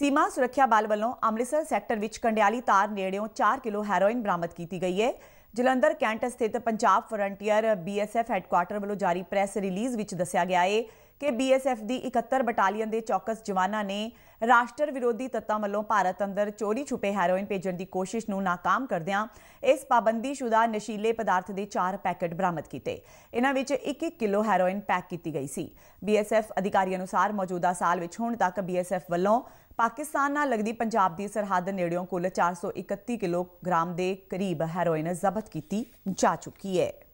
ਸੀਮਾ ਸੁਰੱਖਿਆ ਬਲ ਵੱਲੋਂ ਅੰਮ੍ਰਿਤਸਰ ਸੈਕਟਰ ਵਿੱਚ ਕੰਡਿਆਲੀ ਤਾਰ ਨੇੜਿਓਂ 4 ਕਿਲੋ ਹੈਰੋਇਨ ਬਰਾਮਦ ਕੀਤੀ ਗਈ ਹੈ ਜਲੰਧਰ ਕੈਂਟ ਸਥਿਤ ਪੰਜਾਬ ਫਰੰਟੀਅਰ ਬੀਐਸਐਫ ਹੈੱਡਕੁਆਰਟਰ ਵੱਲੋਂ ਜਾਰੀ ਪ੍ਰੈਸ ਰਿਲੀਜ਼ ਵਿੱਚ ਦੱਸਿਆ ਗਿਆ ਹੈ ਕਿ ਬੀਐਸਐਫ ਦੀ 71 ਬਟਾਲੀਅਨ ਦੇ ਚੌਕਸ ਜਵਾਨਾਂ ਨੇ ਰਾਸ਼ਟਰ ਵਿਰੋਧੀ ਤੱਤਾਂ ਵੱਲੋਂ ਭਾਰਤ ਅੰਦਰ ਚੋਰੀ ਛੁਪੇ ਹੈਰੋਇਨ ਭੇਜਣ ਦੀ ਕੋਸ਼ਿਸ਼ ਨੂੰ ناکਾਮ ਕਰਦਿਆਂ ਇਸ ਪਾਬੰਦੀशुदा ਨਸ਼ੀਲੇ ਪਦਾਰਥ ਦੇ 4 ਪੈਕੇਟ ਬਰਾਮਦ ਕੀਤੇ ਇਹਨਾਂ ਵਿੱਚ 1-1 ਕਿਲੋ ਹੈਰੋਇਨ ਪੈਕ ਕੀਤੀ ਗਈ ਸੀ ਬੀਐਸਐਫ ਅਧਿਕਾਰੀ ਅਨੁਸਾਰ ਮੌਜੂਦਾ ਸਾਲ ਵਿੱਚ ਹੁਣ ਤੱਕ ਬੀਐਸਐਫ ਵੱਲੋਂ ਪਾਕਿਸਤਾਨ ਨਾਲ ਲੱਗਦੀ ਪੰਜਾਬ ਦੀ ਸਰਹੱਦ ਨੇੜਿਓਂ ਕੁੱਲ 431 ਕਿਲੋਗ੍ਰਾਮ ਦੇ ਕਰੀਬ ਹੈਰੋਇਨ ਜ਼ਬਤ ਕੀਤੀ ਜਾ ਚੁੱਕੀ ਹੈ